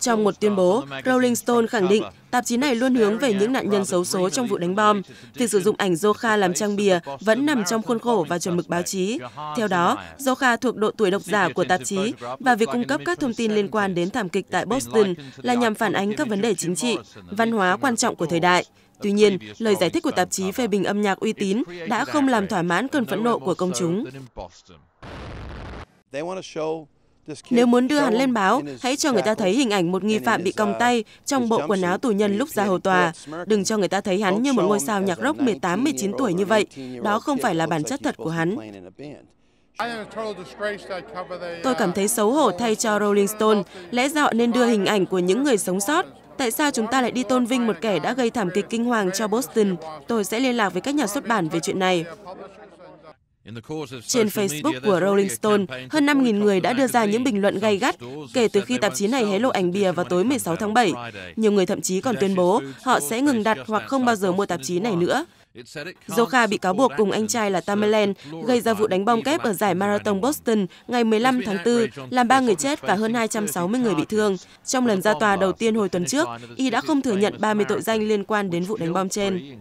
Trong một tuyên bố, Rolling Stone khẳng định tạp chí này luôn hướng về những nạn nhân xấu số trong vụ đánh bom. Việc sử dụng ảnh Zoka làm trang bìa vẫn nằm trong khuôn khổ và chuẩn mực báo chí. Theo đó, Zoka thuộc độ tuổi độc giả của tạp chí và việc cung cấp các thông tin liên quan đến thảm kịch tại Boston là nhằm phản ánh các vấn đề chính trị, văn hóa quan trọng của thời đại. Tuy nhiên, lời giải thích của tạp chí phê bình âm nhạc uy tín đã không làm thỏa mãn cơn phẫn nộ của công chúng. Nếu muốn đưa hắn lên báo, hãy cho người ta thấy hình ảnh một nghi phạm bị còng tay uh, trong bộ quần áo tù nhân lúc ra hầu tòa. Đừng cho người ta thấy hắn như một ngôi sao nhạc rock 18-19 tuổi như vậy. Đó không phải là bản chất thật của hắn. Tôi cảm uh, thấy xấu hổ thay cho Rolling Stone. Lẽ ra họ nên đưa hình ảnh của những người sống sót. Tại sao chúng ta lại đi tôn vinh một kẻ đã gây thảm kịch kinh hoàng cho Boston? Tôi sẽ liên lạc với các nhà xuất bản về chuyện này. Trên Facebook của Rolling Stone, hơn 5.000 người đã đưa ra những bình luận gay gắt kể từ khi tạp chí này hé lộ ảnh bìa vào tối 16 tháng 7. Nhiều người thậm chí còn tuyên bố họ sẽ ngừng đặt hoặc không bao giờ mua tạp chí này nữa. Zoka bị cáo buộc cùng anh trai là Tamerlan gây ra vụ đánh bom kép ở giải Marathon Boston ngày 15 tháng 4, làm 3 người chết và hơn 260 người bị thương. Trong lần ra tòa đầu tiên hồi tuần trước, y đã không thừa nhận 30 tội danh liên quan đến vụ đánh bom trên.